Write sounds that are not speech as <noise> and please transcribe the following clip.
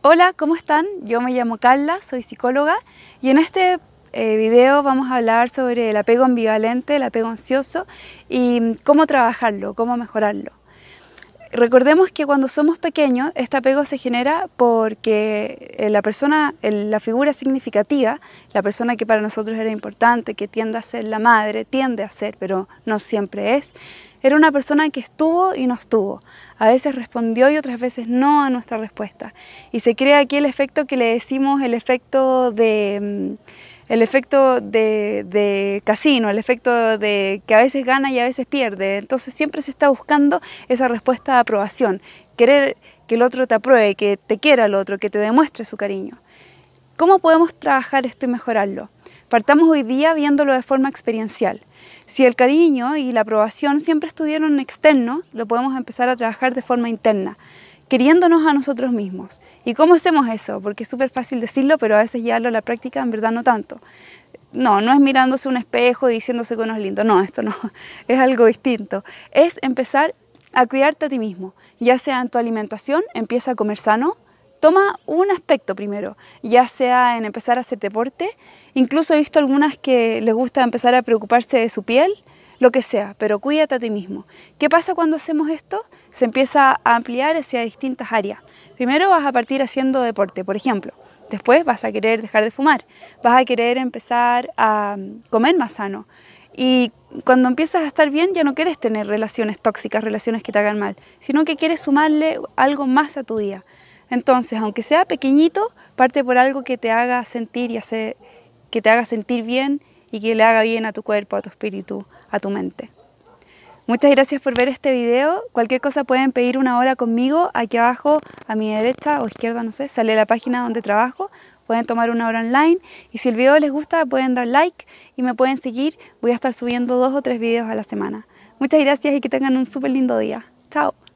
Hola, ¿cómo están? Yo me llamo Carla, soy psicóloga y en este eh, video vamos a hablar sobre el apego ambivalente, el apego ansioso y cómo trabajarlo, cómo mejorarlo. Recordemos que cuando somos pequeños este apego se genera porque eh, la persona, la figura significativa, la persona que para nosotros era importante, que tiende a ser la madre, tiende a ser, pero no siempre es, era una persona que estuvo y no estuvo. A veces respondió y otras veces no a nuestra respuesta. Y se crea aquí el efecto que le decimos el efecto de mm, el efecto casino, el efecto de que a veces gana y a veces pierde. Entonces siempre se está buscando esa respuesta de aprobación, querer que el otro te apruebe, que te quiera el otro, que te demuestre su cariño. ¿Cómo podemos trabajar esto y mejorarlo? Partamos hoy día viéndolo de forma experiencial. Si el cariño y la aprobación siempre estuvieron externos, lo podemos empezar a trabajar de forma interna, queriéndonos a nosotros mismos. ¿Y cómo hacemos eso? Porque es súper fácil decirlo, pero a veces llevarlo a la práctica en verdad no tanto. No, no es mirándose un espejo y diciéndose que uno es lindo, no, esto no, <laughs> es algo distinto. Es empezar a cuidarte a ti mismo, ya sea en tu alimentación, empieza a comer sano, toma un aspecto primero, ya sea en empezar a hacer deporte, incluso he visto algunas que les gusta empezar a preocuparse de su piel, lo que sea, pero cuídate a ti mismo. ¿Qué pasa cuando hacemos esto? Se empieza a ampliar hacia distintas áreas. Primero vas a partir haciendo deporte, por ejemplo. Después vas a querer dejar de fumar, vas a querer empezar a mm, comer más sano. Y cuando empiezas a estar bien ya no quieres tener relaciones tóxicas, relaciones que te hagan mal, sino que quieres sumarle algo más a tu día. Entonces, aunque sea pequeñito, parte por algo que te haga sentir y hacer, que te haga sentir bien y que le haga bien a tu cuerpo, a tu espíritu, a tu mente. Muchas gracias por ver este video. Cualquier cosa pueden pedir una hora conmigo. Aquí abajo, a mi derecha o izquierda, no sé, sale la página donde trabajo. Pueden tomar una hora online. Y si el video les gusta, pueden dar like y me pueden seguir. Voy a estar subiendo dos o tres videos a la semana. Muchas gracias y que tengan un súper lindo día. Chao.